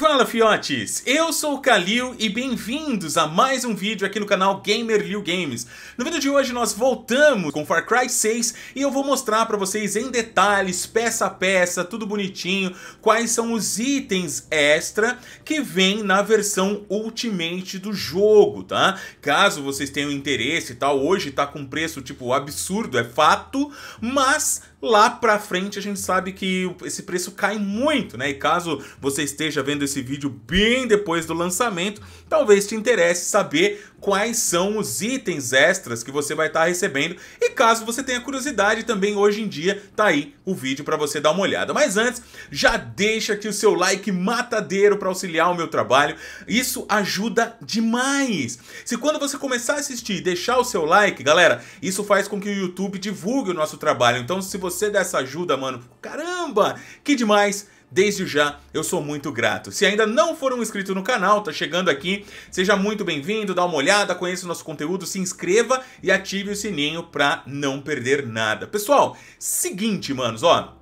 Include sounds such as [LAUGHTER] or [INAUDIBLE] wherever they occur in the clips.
Fala fiotes, eu sou o Kalil e bem-vindos a mais um vídeo aqui no canal Gamer Liu Games. No vídeo de hoje nós voltamos com Far Cry 6 e eu vou mostrar para vocês em detalhes, peça a peça, tudo bonitinho, quais são os itens extra que vem na versão Ultimate do jogo, tá? Caso vocês tenham interesse e tal, hoje tá com preço tipo absurdo, é fato, mas Lá para frente a gente sabe que esse preço cai muito, né? E caso você esteja vendo esse vídeo bem depois do lançamento, talvez te interesse saber quais são os itens extras que você vai estar tá recebendo. E caso você tenha curiosidade também, hoje em dia tá aí o vídeo para você dar uma olhada. Mas antes, já deixa aqui o seu like matadeiro para auxiliar o meu trabalho. Isso ajuda demais. Se quando você começar a assistir, deixar o seu like, galera, isso faz com que o YouTube divulgue o nosso trabalho. Então, se você você dessa ajuda, mano. Caramba, que demais! Desde já, eu sou muito grato. Se ainda não for um inscrito no canal, tá chegando aqui, seja muito bem-vindo, dá uma olhada, conheça o nosso conteúdo, se inscreva e ative o sininho pra não perder nada. Pessoal, seguinte, manos, ó,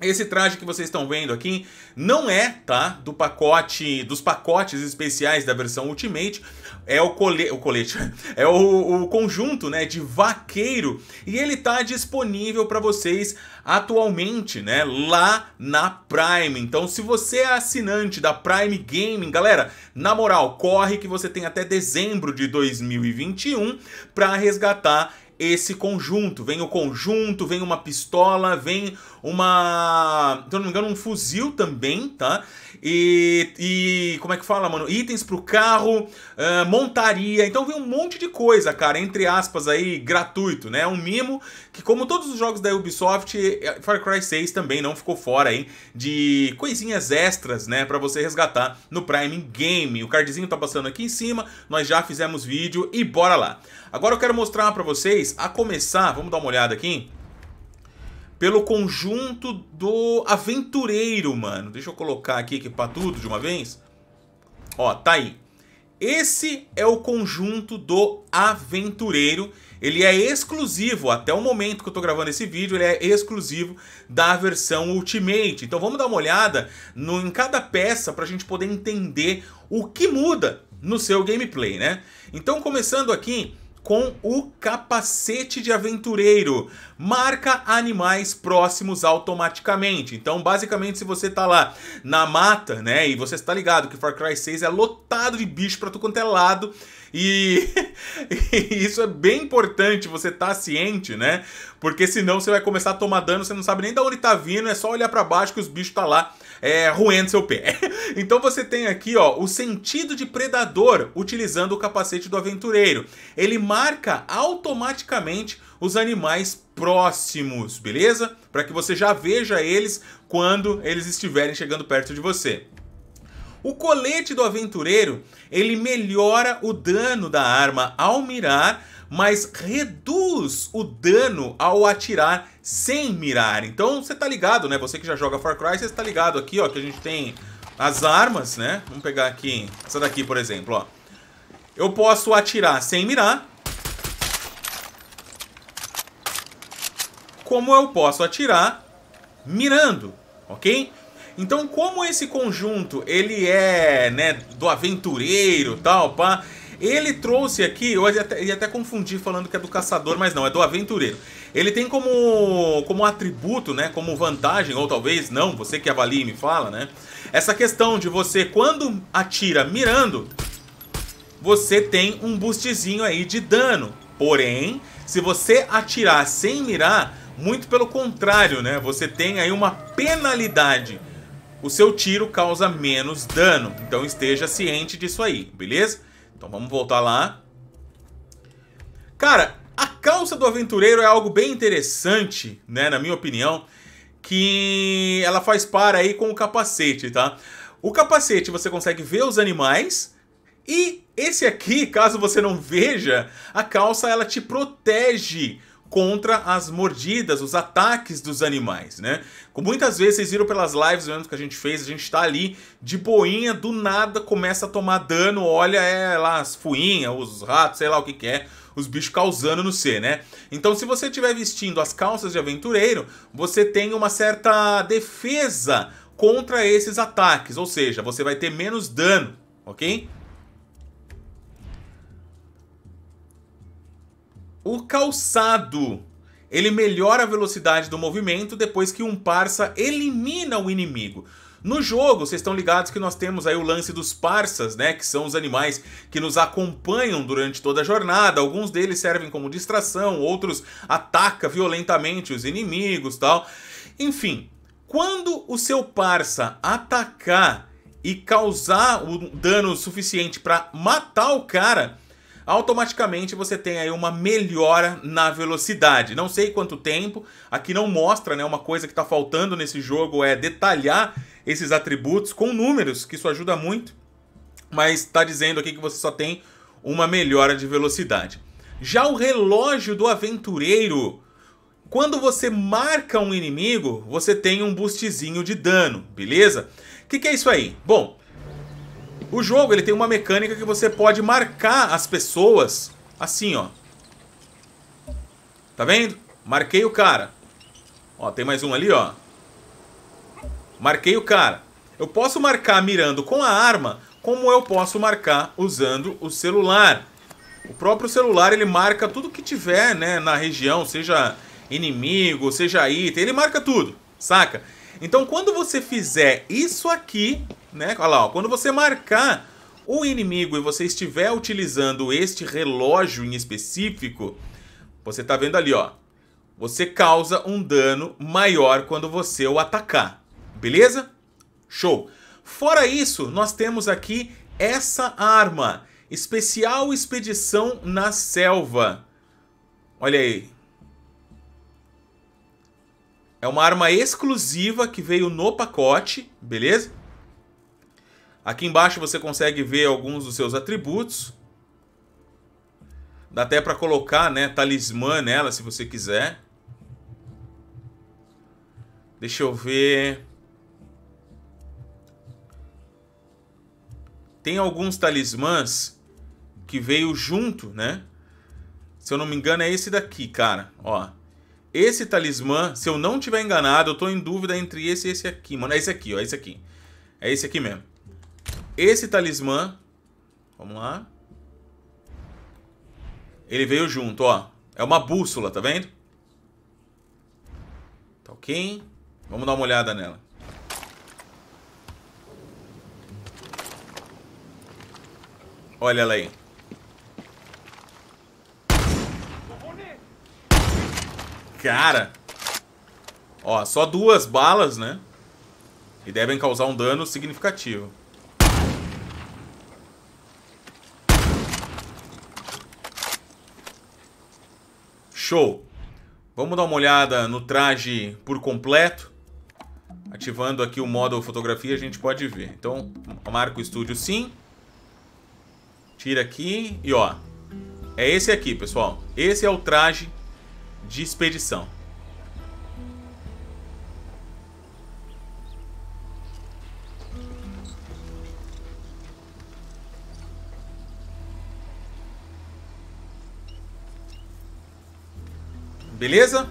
esse traje que vocês estão vendo aqui não é, tá, do pacote, dos pacotes especiais da versão Ultimate, é o, cole... o colete, [LAUGHS] é o, o, conjunto né, de vaqueiro e ele tá disponível para vocês atualmente né, lá na Prime. Então, se você é assinante da Prime Gaming, galera, na moral, corre que você tem até dezembro de 2021 para resgatar esse conjunto. Vem o conjunto, vem uma pistola, vem uma. Se eu não me engano, um fuzil também, tá? e, e como é que fala, mano? Itens pro carro, uh, montaria. Então vem um monte de coisa, cara, entre aspas aí, gratuito, né? Um mimo que, como todos os jogos da Ubisoft, eh, Far Cry 6 também não ficou fora aí de coisinhas extras, né? Pra você resgatar no Prime Game. O cardzinho tá passando aqui em cima, nós já fizemos vídeo e bora lá. Agora eu quero mostrar pra vocês, a começar, vamos dar uma olhada aqui pelo conjunto do aventureiro, mano. Deixa eu colocar aqui, que para tudo de uma vez. Ó, tá aí. Esse é o conjunto do aventureiro. Ele é exclusivo, até o momento que eu tô gravando esse vídeo, ele é exclusivo da versão Ultimate. Então vamos dar uma olhada no, em cada peça pra gente poder entender o que muda no seu gameplay, né? Então começando aqui, com o capacete de aventureiro. Marca animais próximos automaticamente. Então, basicamente, se você tá lá na mata, né, e você está ligado que Far Cry 6 é lotado de bicho para tu quanto é lado, e [LAUGHS] isso é bem importante você tá ciente, né? Porque senão você vai começar a tomar dano, você não sabe nem da onde tá vindo, é só olhar para baixo que os bichos tá lá é, ruendo seu pé. [LAUGHS] então você tem aqui ó, o sentido de predador utilizando o capacete do aventureiro. Ele marca automaticamente os animais próximos, beleza? Para que você já veja eles quando eles estiverem chegando perto de você. O colete do aventureiro, ele melhora o dano da arma ao mirar, mas reduz o dano ao atirar sem mirar. Então você tá ligado, né? Você que já joga Far Cry, você tá ligado aqui, ó, que a gente tem as armas, né? Vamos pegar aqui, essa daqui, por exemplo, ó. Eu posso atirar sem mirar. Como eu posso atirar mirando, ok? Então, como esse conjunto, ele é, né, do aventureiro, tal, pá... Ele trouxe aqui, eu ia até, ia até confundir falando que é do caçador, mas não, é do aventureiro. Ele tem como, como atributo, né, como vantagem, ou talvez não, você que avalia e me fala, né? Essa questão de você, quando atira mirando, você tem um boostzinho aí de dano. Porém, se você atirar sem mirar, muito pelo contrário, né? Você tem aí uma penalidade. O seu tiro causa menos dano, então esteja ciente disso aí, beleza? Então vamos voltar lá. Cara, a calça do aventureiro é algo bem interessante, né, na minha opinião, que ela faz par aí com o capacete, tá? O capacete você consegue ver os animais e esse aqui, [LAUGHS] caso você não veja, a calça ela te protege contra as mordidas, os ataques dos animais, né? Como muitas vezes vocês viram pelas lives mesmo que a gente fez, a gente tá ali de boinha, do nada começa a tomar dano, olha é lá as fuinhas, os ratos, sei lá o que que é, os bichos causando no ser, né? Então se você estiver vestindo as calças de aventureiro, você tem uma certa defesa contra esses ataques, ou seja, você vai ter menos dano, ok? O calçado. Ele melhora a velocidade do movimento depois que um parça elimina o inimigo. No jogo, vocês estão ligados que nós temos aí o lance dos parças, né? Que são os animais que nos acompanham durante toda a jornada. Alguns deles servem como distração, outros atacam violentamente os inimigos tal. Enfim, quando o seu parça atacar e causar o dano suficiente para matar o cara, automaticamente você tem aí uma melhora na velocidade. Não sei quanto tempo, aqui não mostra, né? Uma coisa que está faltando nesse jogo é detalhar esses atributos com números, que isso ajuda muito, mas está dizendo aqui que você só tem uma melhora de velocidade. Já o relógio do aventureiro, quando você marca um inimigo, você tem um boostzinho de dano, beleza? O que, que é isso aí? Bom, o jogo ele tem uma mecânica que você pode marcar as pessoas assim, ó. Tá vendo? Marquei o cara. Ó, tem mais um ali, ó. Marquei o cara. Eu posso marcar mirando com a arma, como eu posso marcar usando o celular. O próprio celular, ele marca tudo que tiver, né, na região, seja inimigo, seja item, ele marca tudo, saca? Então quando você fizer isso aqui, né? Olha lá, ó, quando você marcar o inimigo e você estiver utilizando este relógio em específico, você está vendo ali, ó. Você causa um dano maior quando você o atacar. Beleza? Show! Fora isso, nós temos aqui essa arma. Especial Expedição na Selva. Olha aí. É uma arma exclusiva que veio no pacote, beleza? Aqui embaixo você consegue ver alguns dos seus atributos. Dá até para colocar, né, talismã nela se você quiser. Deixa eu ver. Tem alguns talismãs que veio junto, né? Se eu não me engano é esse daqui, cara, ó. Esse talismã, se eu não tiver enganado, eu tô em dúvida entre esse e esse aqui, mano. É esse aqui, ó. É esse aqui. É esse aqui mesmo. Esse talismã... Vamos lá. Ele veio junto, ó. É uma bússola, tá vendo? Tá ok. Vamos dar uma olhada nela. Olha ela aí. Cara! Ó, só duas balas, né? E devem causar um dano significativo. Show! Vamos dar uma olhada no traje por completo. Ativando aqui o modo fotografia, a gente pode ver. Então, marca o estúdio sim. Tira aqui e ó. É esse aqui, pessoal. Esse é o traje de expedição. Beleza?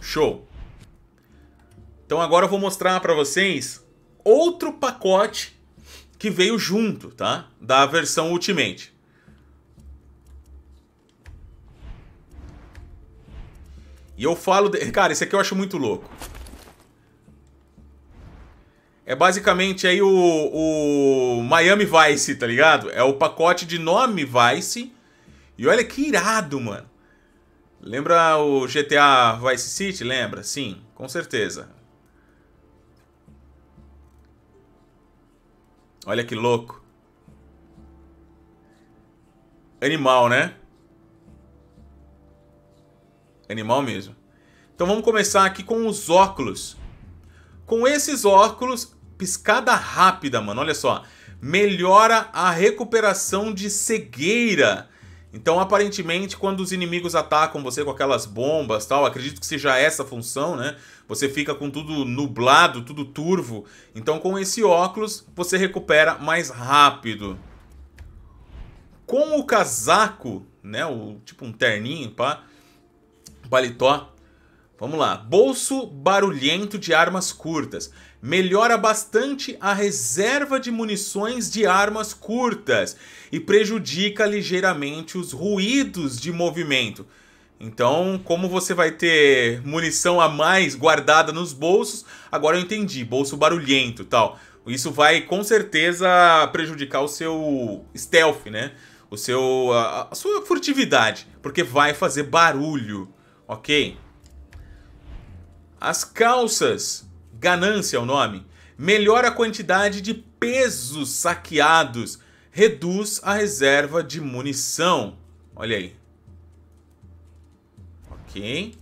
Show. Então agora eu vou mostrar para vocês outro pacote que veio junto, tá? Da versão Ultimate. E eu falo... De... Cara, esse aqui eu acho muito louco. É basicamente aí o, o Miami Vice, tá ligado? É o pacote de nome Vice. E olha que irado, mano. Lembra o GTA Vice City? Lembra? Sim, com certeza. Olha que louco. Animal, né? Animal mesmo. Então vamos começar aqui com os óculos. Com esses óculos, piscada rápida, mano, olha só. Melhora a recuperação de cegueira. Então, aparentemente, quando os inimigos atacam você com aquelas bombas tal, acredito que seja essa função, né? Você fica com tudo nublado, tudo turvo. Então, com esse óculos, você recupera mais rápido. Com o casaco, né? O, tipo um terninho, pá. Paletó. Vamos lá. Bolso barulhento de armas curtas. Melhora bastante a reserva de munições de armas curtas e prejudica ligeiramente os ruídos de movimento. Então, como você vai ter munição a mais guardada nos bolsos, agora eu entendi, bolso barulhento, tal. Isso vai com certeza prejudicar o seu stealth, né? O seu a, a sua furtividade, porque vai fazer barulho ok? As calças, ganância é o nome, melhora a quantidade de pesos saqueados, reduz a reserva de munição. Olha aí. Ok.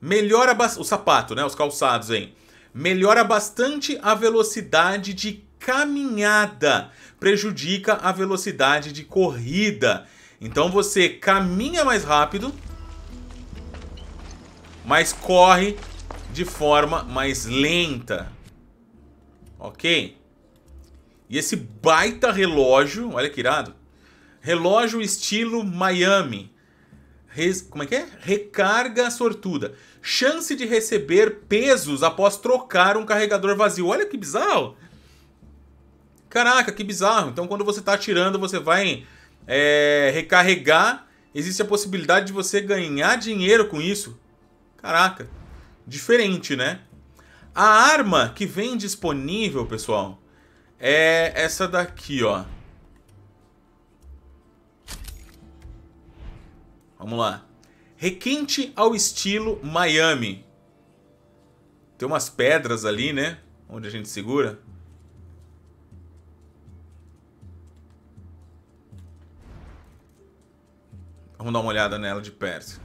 Melhora o sapato, né? Os calçados aí. Melhora bastante a velocidade de caminhada, prejudica a velocidade de corrida. Então você caminha mais rápido, mas corre de forma mais lenta. Ok? E esse baita relógio, olha que irado. Relógio estilo Miami. Res, como é que é? Recarga sortuda. Chance de receber pesos após trocar um carregador vazio. Olha que bizarro. Caraca, que bizarro. Então quando você está atirando, você vai é, recarregar. Existe a possibilidade de você ganhar dinheiro com isso. Caraca, diferente, né? A arma que vem disponível, pessoal, é essa daqui, ó. Vamos lá. Requinte ao estilo Miami. Tem umas pedras ali, né? Onde a gente segura. Vamos dar uma olhada nela de perto.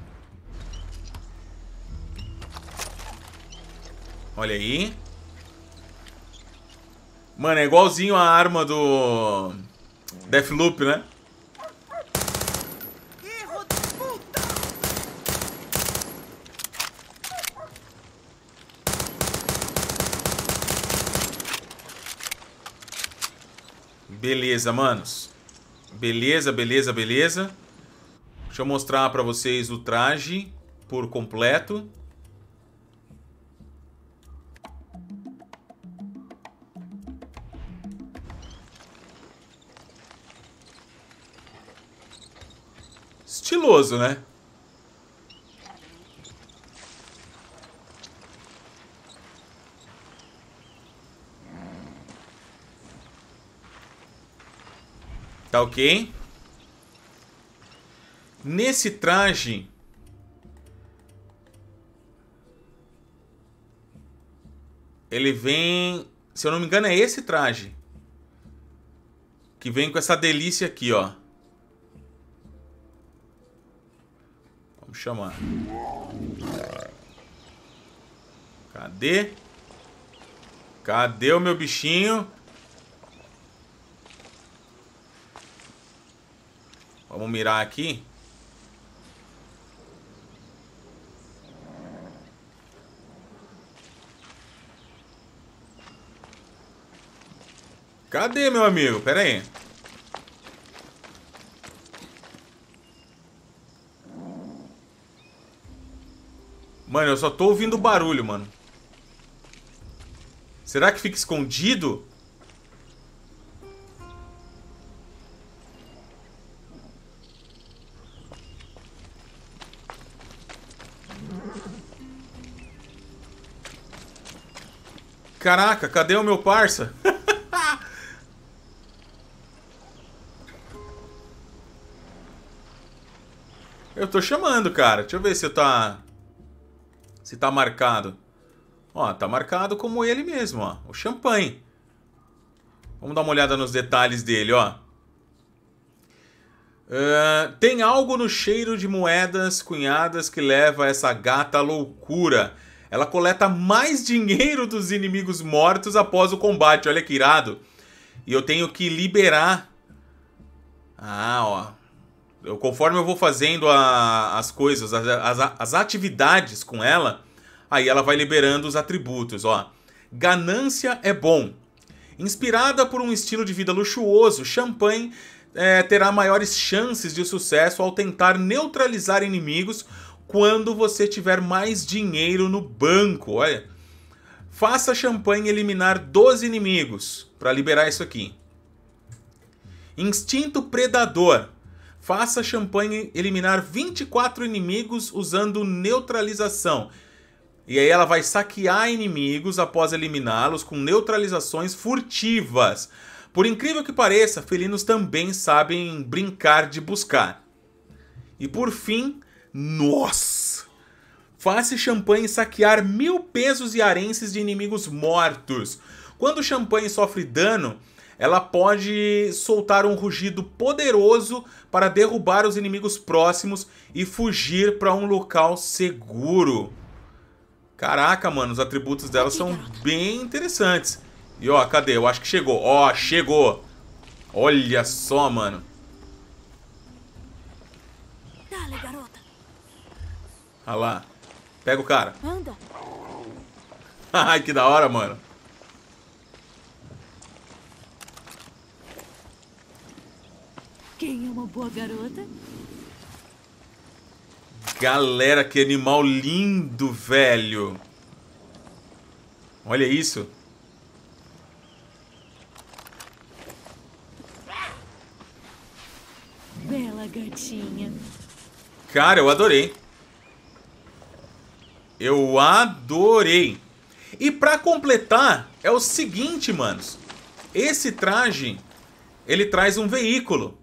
Olha aí. Mano, é igualzinho a arma do... Deathloop, né? Beleza, manos. Beleza, beleza, beleza. Deixa eu mostrar pra vocês o traje por completo. perigoso, né? Tá ok? Nesse traje... Ele vem... Se eu não me engano, é esse traje. Que vem com essa delícia aqui, ó. Vamos chamar. Cadê? Cadê o meu bichinho? Vamos mirar aqui. Cadê, meu amigo? Pera aí. Mano, eu só tô ouvindo barulho, mano. Será que fica escondido? Caraca, cadê o meu parça? [LAUGHS] eu tô chamando, cara. Deixa eu ver se eu tá se tá marcado? Ó, tá marcado como ele mesmo, ó. O champanhe. Vamos dar uma olhada nos detalhes dele, ó. Uh, tem algo no cheiro de moedas cunhadas que leva essa gata à loucura. Ela coleta mais [LAUGHS] dinheiro dos inimigos mortos após o combate. Olha que irado. E eu tenho que liberar. Ah, ó. Eu, conforme eu vou fazendo a, as coisas, as, as, as atividades com ela, aí ela vai liberando os atributos. Ó. Ganância é bom. Inspirada por um estilo de vida luxuoso, Champagne é, terá maiores chances de sucesso ao tentar neutralizar inimigos quando você tiver mais dinheiro no banco. Olha. Faça Champagne eliminar 12 inimigos para liberar isso aqui. Instinto predador. Faça champanhe eliminar 24 inimigos usando neutralização. E aí ela vai saquear inimigos após eliminá-los com neutralizações furtivas. Por incrível que pareça, felinos também sabem brincar de buscar. E por fim, nós. Faça champanhe saquear mil pesos e arenses de inimigos mortos. Quando o champanhe sofre dano, ela pode soltar um rugido poderoso para derrubar os inimigos próximos e fugir para um local seguro. Caraca, mano, os atributos dela são bem interessantes. E ó, cadê? Eu acho que chegou. Ó, chegou. Olha só, mano. Dale, garota. Olha lá. Pega o cara. Anda. [LAUGHS] Ai, que da hora, mano. Quem é uma boa garota? Galera, que animal lindo, velho. Olha isso. Bela gatinha. Cara, eu adorei. Eu adorei. E pra completar, é o seguinte, manos. Esse traje, ele traz um veículo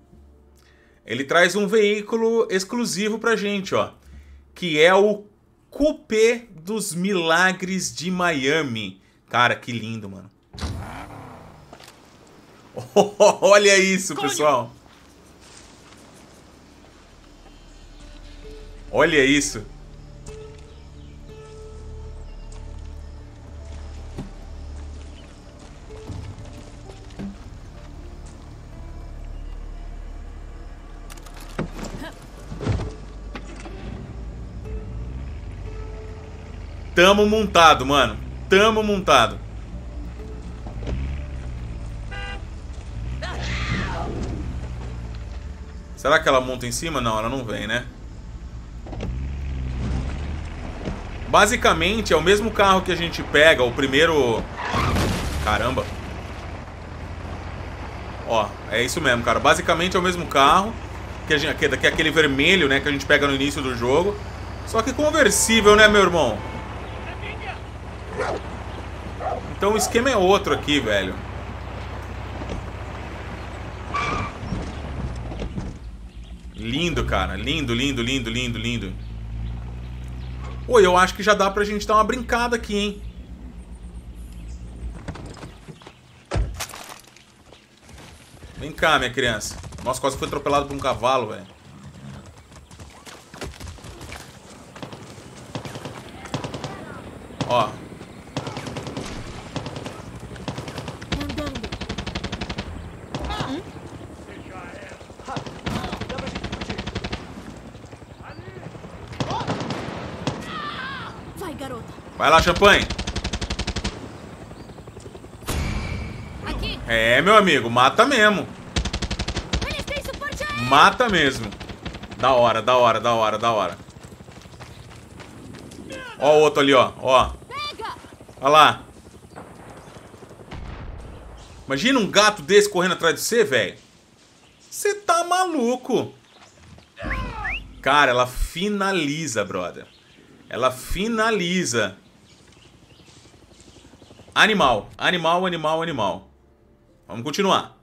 ele traz um veículo exclusivo pra gente, ó, que é o Coupé dos Milagres de Miami. Cara, que lindo, mano. [LAUGHS] Olha isso, pessoal. Olha isso. Tamo montado, mano. Tamo montado. Será que ela monta em cima? Não, ela não vem, né? Basicamente, é o mesmo carro que a gente pega, o primeiro... Caramba. Ó, é isso mesmo, cara. Basicamente é o mesmo carro, que, a gente, que é aquele vermelho, né, que a gente pega no início do jogo. Só que conversível, né, meu irmão? Então o esquema é outro aqui, velho. Lindo, cara. Lindo, lindo, lindo, lindo, lindo. Oi, eu acho que já dá pra gente dar uma brincada aqui, hein? Vem cá, minha criança. Nossa, quase foi atropelado por um cavalo, velho. Ó, garota. Vai lá, champanhe. Aqui. É, meu amigo, mata mesmo. Mata mesmo. Da hora, da hora, da hora, da hora. Ó o outro ali, ó. Ó. Olha lá. Imagina um gato desse correndo atrás de você, velho. Você tá maluco. Cara, ela finaliza, brother. Ela finaliza. Animal, animal, animal, animal. Vamos continuar.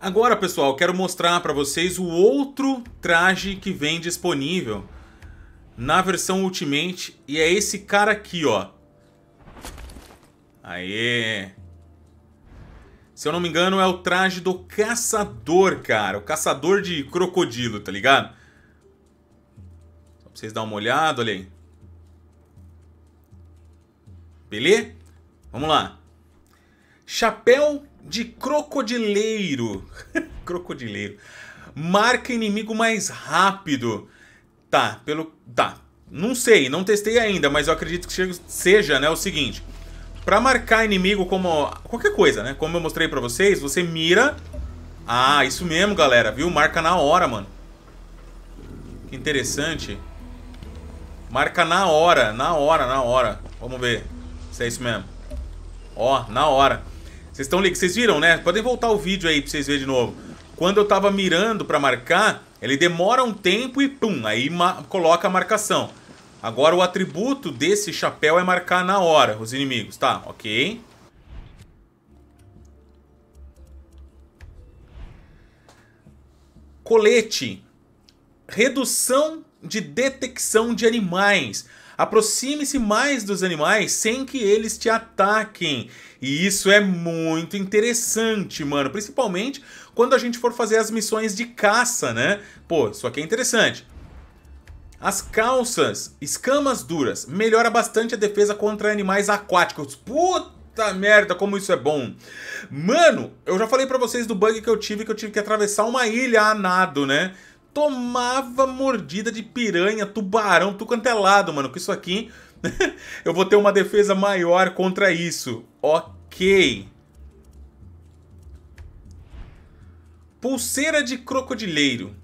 Agora, pessoal, quero mostrar para vocês o outro traje que vem disponível na versão Ultimate. E é esse cara aqui, ó. Aê! Se eu não me engano, é o traje do caçador, cara. O caçador de crocodilo, tá ligado? Só pra vocês darem uma olhada, olha aí. Beleza? Vamos lá. Chapéu de crocodileiro. [LAUGHS] crocodileiro. Marca inimigo mais rápido. Tá, pelo. Tá. Não sei, não testei ainda, mas eu acredito que seja, né? O seguinte. Pra marcar inimigo como. qualquer coisa, né? Como eu mostrei pra vocês, você mira. Ah, isso mesmo, galera, viu? Marca na hora, mano. Que interessante. Marca na hora, na hora, na hora. Vamos ver. Se é isso mesmo. Ó, na hora. Vocês estão Vocês viram, né? Podem voltar o vídeo aí pra vocês verem de novo. Quando eu tava mirando pra marcar, ele demora um tempo e pum, aí coloca a marcação. Agora o atributo desse chapéu é marcar na hora os inimigos. Tá, ok. Colete. Redução de detecção de animais. Aproxime-se mais dos animais sem que eles te ataquem. E isso é muito interessante, mano. Principalmente quando a gente for fazer as missões de caça, né? Pô, isso aqui é interessante. As calças, escamas duras, melhora bastante a defesa contra animais aquáticos. Puta! Puta merda, como isso é bom. Mano, eu já falei para vocês do bug que eu tive, que eu tive que atravessar uma ilha a nado, né? tomava mordida de piranha, tubarão, tudo quanto é lado, mano. Com isso aqui, [LAUGHS] eu vou ter uma defesa maior contra isso. Ok. Pulseira de crocodileiro.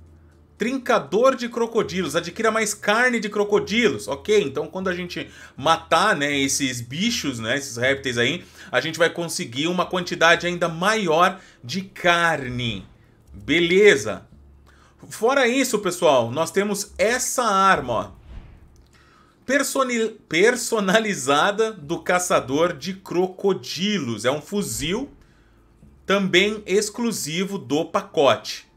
Trincador de crocodilos. Adquira mais carne de crocodilos. Ok, então quando a gente matar né, esses bichos, né, esses répteis aí, a gente vai conseguir uma quantidade ainda maior de carne. Beleza. Fora isso, pessoal, nós temos essa arma, ó. personalizada do caçador de crocodilos. É um fuzil também exclusivo do pacote.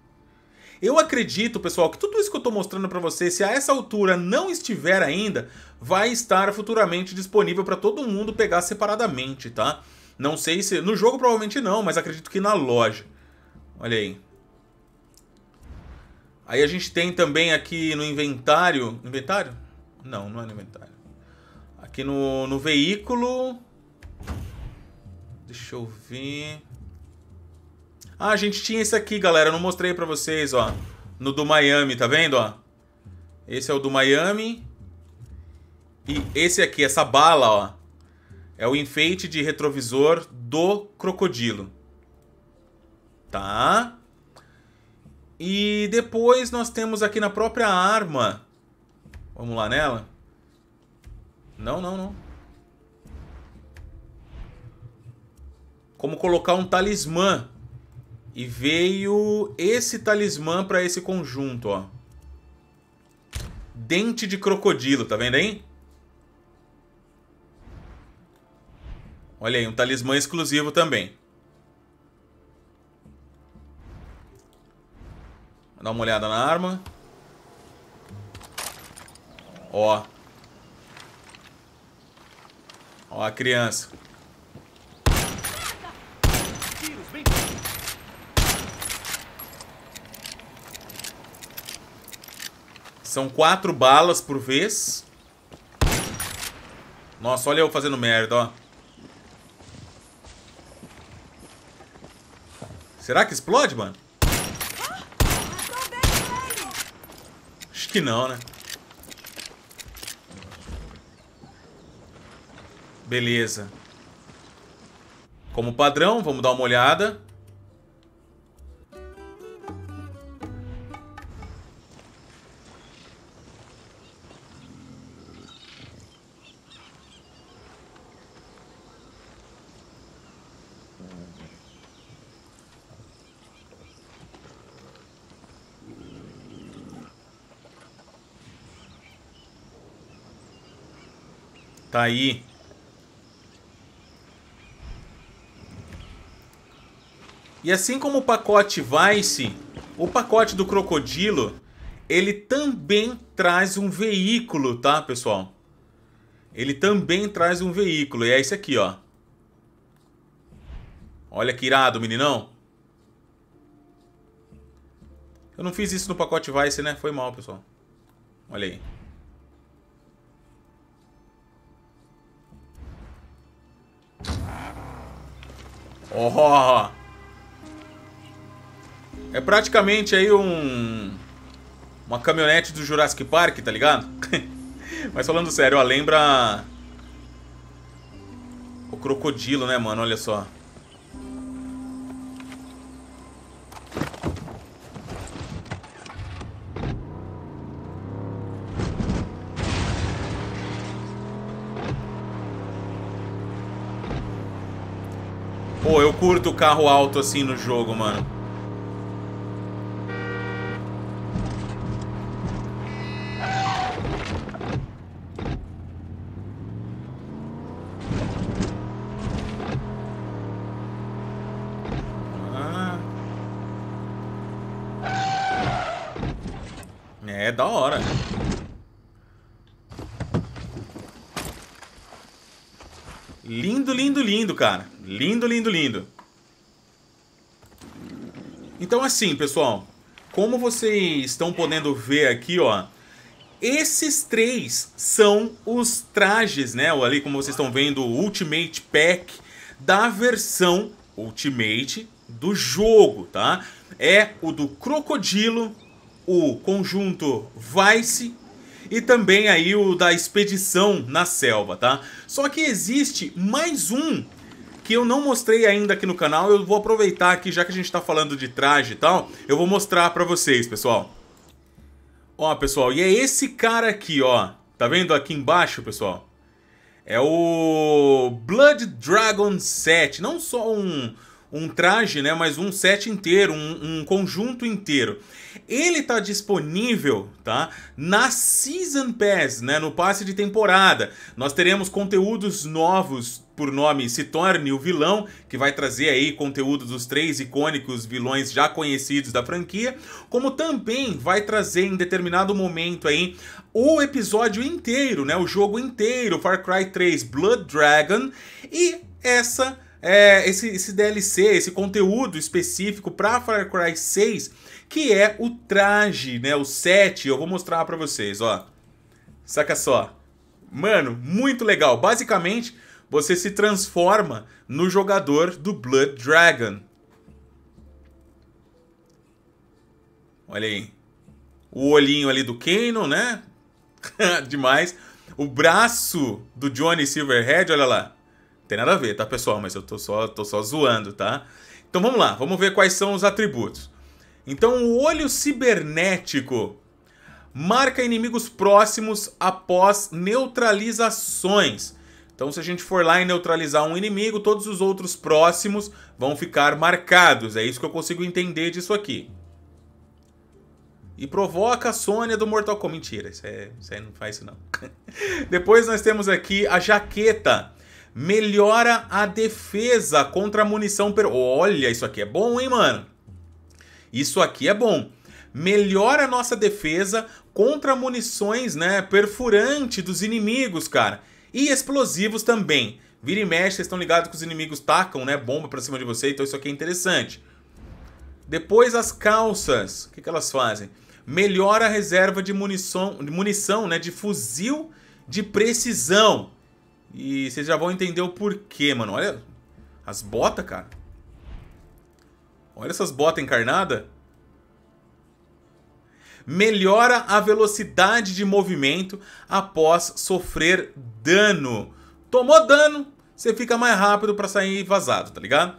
Eu acredito, pessoal, que tudo isso que eu estou mostrando para vocês, se a essa altura não estiver ainda, vai estar futuramente disponível para todo mundo pegar separadamente, tá? Não sei se... No jogo provavelmente não, mas acredito que na loja. Olha aí. Aí a gente tem também aqui no inventário. Inventário? Não, não é no inventário. Aqui no, no veículo. Deixa eu ver. Ah, a gente tinha esse aqui, galera. Eu não mostrei pra vocês, ó. No do Miami, tá vendo, ó? Esse é o do Miami. E esse aqui, essa bala, ó. É o enfeite de retrovisor do crocodilo. Tá? E depois nós temos aqui na própria arma. Vamos lá nela? Não, não, não. Como colocar um talismã. E veio esse talismã para esse conjunto, ó. Dente de crocodilo, tá vendo aí? Olha aí, um talismã exclusivo também. Dá uma olhada na arma. Ó. Ó a criança. São quatro balas por vez. Nossa, olha eu fazendo merda, ó. Será que explode, mano? que não, né? Beleza. Como padrão, vamos dar uma olhada. Tá aí. E assim como o pacote Vice, o pacote do Crocodilo, ele também traz um veículo, tá, pessoal? Ele também traz um veículo, e é esse aqui, ó. Olha que irado, meninão. Eu não fiz isso no pacote Vice, né? Foi mal, pessoal. Olha aí. Ó! Oh! É praticamente aí um... Uma caminhonete do Jurassic Park, tá ligado? [LAUGHS] Mas falando sério, ó, lembra... O crocodilo, né, mano? Olha só. Pô, eu curto o carro alto assim no jogo, mano. Ah. É da hora. Lindo, lindo, lindo, cara. Lindo, lindo, lindo. Então assim, pessoal, como vocês estão podendo ver aqui, ó, esses três são os trajes, né? Ali como vocês estão vendo, o Ultimate Pack da versão Ultimate do jogo, tá? É o do Crocodilo, o conjunto Vice e também aí o da expedição na selva, tá? Só que existe mais um que eu não mostrei ainda aqui no canal. Eu vou aproveitar aqui, já que a gente tá falando de traje e tal, eu vou mostrar pra vocês, pessoal. Ó, pessoal, e é esse cara aqui, ó. Tá vendo aqui embaixo, pessoal? É o Blood Dragon 7. Não só um, um traje, né? Mas um set inteiro, um, um, conjunto inteiro. Ele tá disponível, tá? Na Season Pass, né? No passe de temporada. Nós teremos conteúdos novos por nome se torne o vilão, que vai trazer aí conteúdo dos três icônicos vilões já conhecidos da franquia, como também vai trazer em determinado momento aí o episódio inteiro, né, o jogo inteiro, Far Cry 3 Blood Dragon e essa é, esse, esse DLC, esse conteúdo específico para Far Cry 6, que é o traje, né, o set. Eu vou mostrar para vocês, ó. Saca só. Mano, muito legal. Basicamente, você se transforma no jogador do Blood Dragon. Olha aí. O olhinho ali do Kano, né? [LAUGHS] Demais. O braço do Johnny Silverhead, olha lá. Tem nada a ver, tá, pessoal? Mas eu tô só, tô só zoando, tá? Então vamos lá, vamos ver quais são os atributos. Então, o olho cibernético marca inimigos próximos após neutralizações. Então, se a gente for lá e neutralizar um inimigo, todos os outros próximos vão ficar marcados. É isso que eu consigo entender disso aqui. E provoca a Sônia do Mortal Kombat. Mentira, isso, é, isso aí é, não faz isso não. [LAUGHS] Depois nós temos aqui a jaqueta. Melhora a defesa contra a munição... Per... Olha, isso aqui é bom, hein, mano? Isso aqui é bom. Melhora a nossa defesa contra munições, né, perfurante dos inimigos, cara. E explosivos também. Vira e mexe, vocês estão ligados que os inimigos tacam, né? Bomba pra cima de você, então isso aqui é interessante. Depois as calças. O que, que elas fazem? Melhora a reserva de munição, de munição, né? De fuzil de precisão. E vocês já vão entender o porquê, mano. Olha as botas, cara. Olha essas botas encarnadas melhora a velocidade de movimento após sofrer dano. Tomou dano, você fica mais rápido para sair vazado, tá ligado?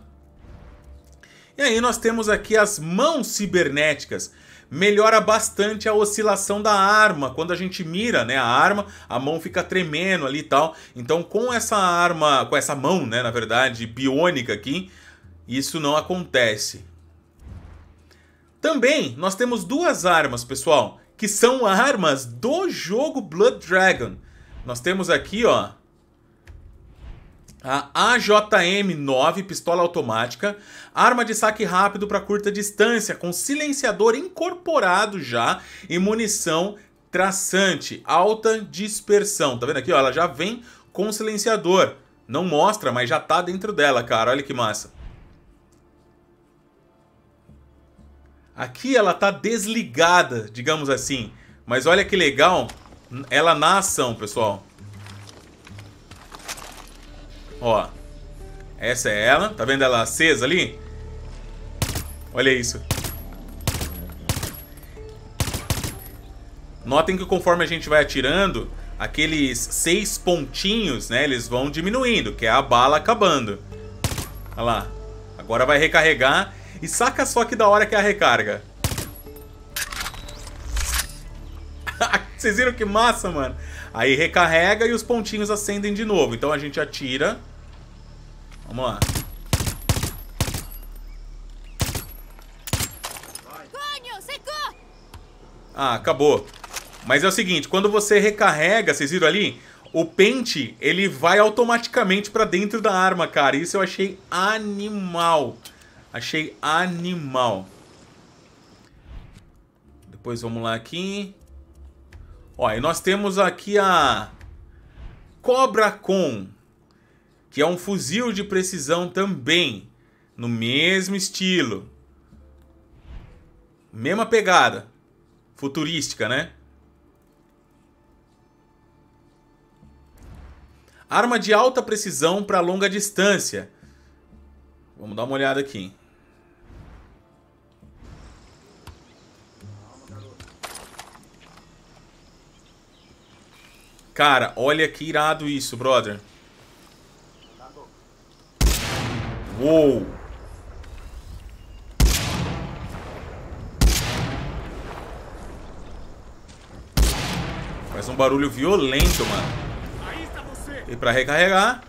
E aí nós temos aqui as mãos cibernéticas. Melhora bastante a oscilação da arma. Quando a gente mira, né, a arma, a mão fica tremendo ali e tal. Então, com essa arma, com essa mão, né, na verdade, biônica aqui, isso não acontece. Também nós temos duas armas, pessoal, que são armas do jogo Blood Dragon. Nós temos aqui, ó, a AJM-9, pistola automática, arma de saque rápido para curta distância, com silenciador incorporado já e munição traçante, alta dispersão. Tá vendo aqui? Ó, ela já vem com silenciador. Não mostra, mas já tá dentro dela, cara. Olha que massa. Aqui ela está desligada, digamos assim. Mas olha que legal, ela na ação, pessoal. Ó, essa é ela. Tá vendo ela acesa ali? Olha isso. Notem que conforme a gente vai atirando, aqueles seis pontinhos, né? Eles vão diminuindo, que é a bala acabando. Olha lá. Agora vai recarregar e saca só que da hora que é a recarga. [LAUGHS] Vocês viram que massa, mano? Aí recarrega e os pontinhos acendem de novo. Então a gente atira. Vamos lá. Ah, acabou. Mas é o seguinte, quando você recarrega, vocês viram ali? o pente ele vai automaticamente para dentro da arma, cara. Isso eu achei animal. Achei animal. Depois vamos lá aqui. Ó, e nós temos aqui a Cobra Com, que é um fuzil de precisão também, no mesmo estilo. Mesma pegada, futurística, né? Arma de alta precisão para longa distância. Vamos dar uma olhada aqui. Cara, olha que irado isso, brother. Uou! Faz um barulho violento, mano. E pra recarregar...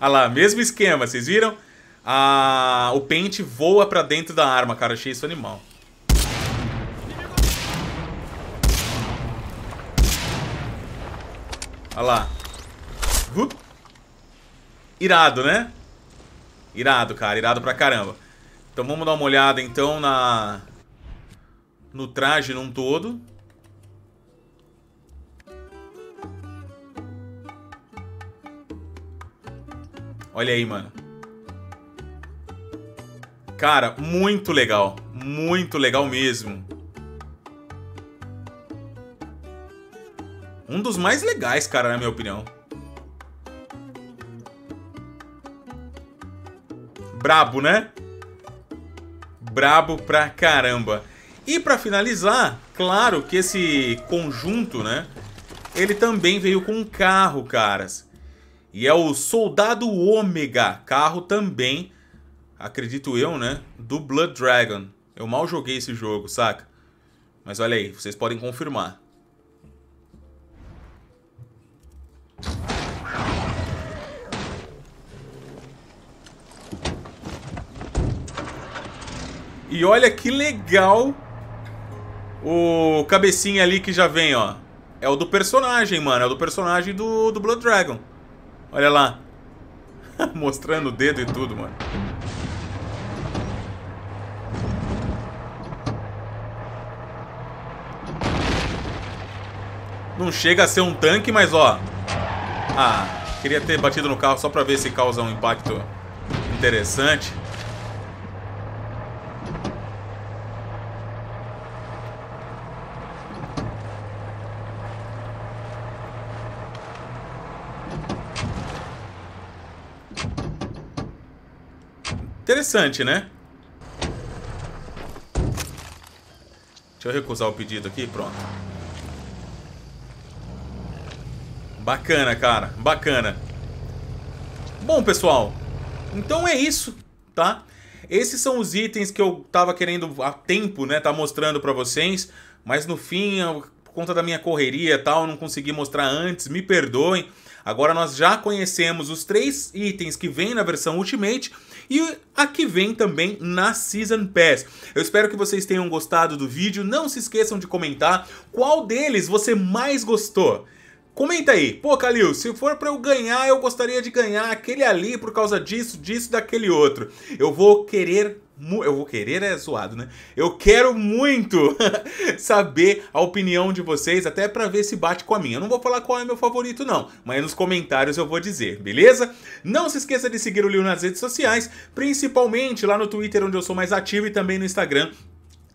Ah lá, mesmo esquema, vocês viram? Ah, o pente voa pra dentro da arma, cara. Achei isso animal. Olha lá. Vup. Irado, né? Irado, cara. Irado pra caramba. Então vamos dar uma olhada, então, na... No traje num todo. Olha aí, mano. Cara, muito legal. Muito legal mesmo. Um dos mais legais, cara, na minha opinião. Brabo, né? Brabo pra caramba. E para finalizar, claro que esse conjunto, né? Ele também veio com um carro, caras. E é o Soldado Ômega, carro também, acredito eu, né? Do Blood Dragon. Eu mal joguei esse jogo, saca? Mas olha aí, vocês podem confirmar. E olha que legal o cabecinha ali que já vem, ó. É o do personagem, mano. É o do personagem do, do Blood Dragon. Olha lá. [LAUGHS] Mostrando o dedo e tudo, mano. Não chega a ser um tanque, mas ó. Ah, queria ter batido no carro só pra ver se causa um impacto interessante. interessante, né? Deixa eu recusar o pedido aqui, pronto. Bacana, cara, bacana. Bom, pessoal, então é isso, tá? Esses são os itens que eu tava querendo há tempo, né, tá mostrando pra vocês, mas no fim, por conta da minha correria e tal, não consegui mostrar antes, me perdoem. Agora nós já conhecemos os três itens que vem na versão Ultimate e a que vem também na Season Pass. Eu espero que vocês tenham gostado do vídeo. Não se esqueçam de comentar qual deles você mais gostou. Comenta aí, pô Calil, se for para eu ganhar, eu gostaria de ganhar aquele ali por causa disso, disso, daquele outro. Eu vou querer eu vou querer é zoado, né? Eu quero muito [LAUGHS] saber a opinião de vocês, até para ver se bate com a minha. Eu não vou falar qual é meu favorito não, mas nos comentários eu vou dizer, beleza? Não se esqueça de seguir o Lil nas redes sociais, principalmente lá no Twitter onde eu sou mais ativo e também no Instagram,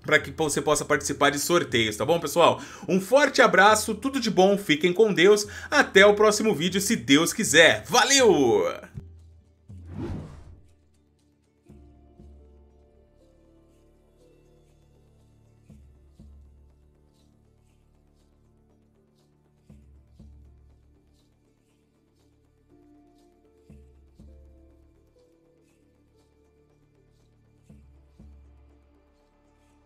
para que você possa participar de sorteios, tá bom, pessoal? Um forte abraço, tudo de bom, fiquem com Deus, até o próximo vídeo, se Deus quiser. Valeu!